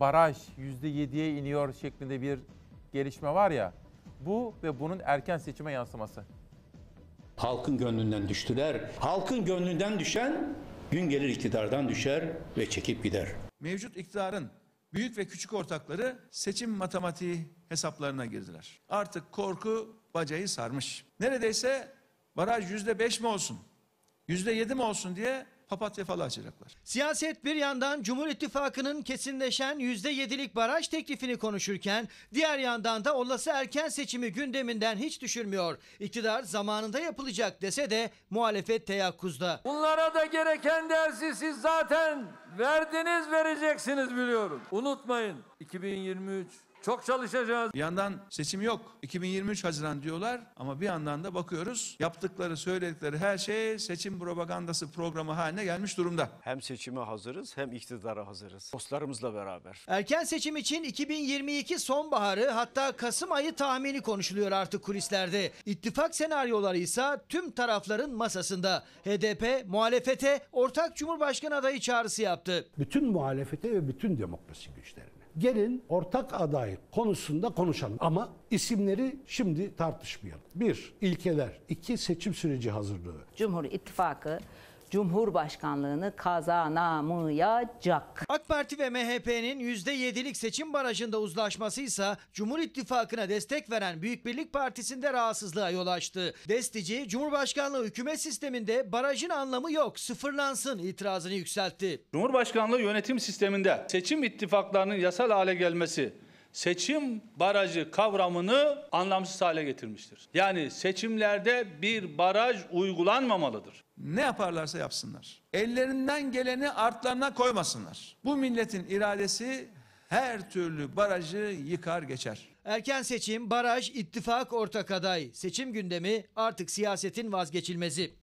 baraj %7'ye iniyor şeklinde bir gelişme var ya. Bu ve bunun erken seçime yansıması. Halkın gönlünden düştüler. Halkın gönlünden düşen gün gelir iktidardan düşer ve çekip gider. Mevcut iktidarın büyük ve küçük ortakları seçim matematiği hesaplarına girdiler. Artık korku bacayı sarmış. Neredeyse baraj yüzde beş mi olsun, yüzde yedi mi olsun diye papatya falan açacaklar. Siyaset bir yandan Cumhur İttifakı'nın kesinleşen %7'lik baraj teklifini konuşurken diğer yandan da olası erken seçimi gündeminden hiç düşürmüyor. İktidar zamanında yapılacak dese de muhalefet teyakkuzda. Bunlara da gereken dersi siz zaten verdiniz vereceksiniz biliyorum. Unutmayın 2023 çok çalışacağız. Bir yandan seçim yok. 2023 Haziran diyorlar ama bir yandan da bakıyoruz yaptıkları söyledikleri her şey seçim propagandası programı haline gelmiş durumda. Hem seçime hazırız hem iktidara hazırız. Dostlarımızla beraber. Erken seçim için 2022 sonbaharı hatta Kasım ayı tahmini konuşuluyor artık kulislerde. İttifak senaryoları ise tüm tarafların masasında. HDP muhalefete ortak Cumhurbaşkanı adayı çağrısı yaptı. Bütün muhalefete ve bütün demokrasi güçleri gelin ortak aday konusunda konuşalım. Ama isimleri şimdi tartışmayalım. Bir, ilkeler. iki seçim süreci hazırlığı. Cumhur İttifakı Cumhurbaşkanlığını kazanamayacak. AK Parti ve MHP'nin %7'lik seçim barajında uzlaşması ise Cumhur İttifakı'na destek veren Büyük Birlik Partisi'nde rahatsızlığa yol açtı. Destici Cumhurbaşkanlığı hükümet sisteminde barajın anlamı yok sıfırlansın itirazını yükseltti. Cumhurbaşkanlığı yönetim sisteminde seçim ittifaklarının yasal hale gelmesi seçim barajı kavramını anlamsız hale getirmiştir. Yani seçimlerde bir baraj uygulanmamalıdır. Ne yaparlarsa yapsınlar. Ellerinden geleni artlarına koymasınlar. Bu milletin iradesi her türlü barajı yıkar geçer. Erken seçim, baraj, ittifak, ortak aday. Seçim gündemi artık siyasetin vazgeçilmezi.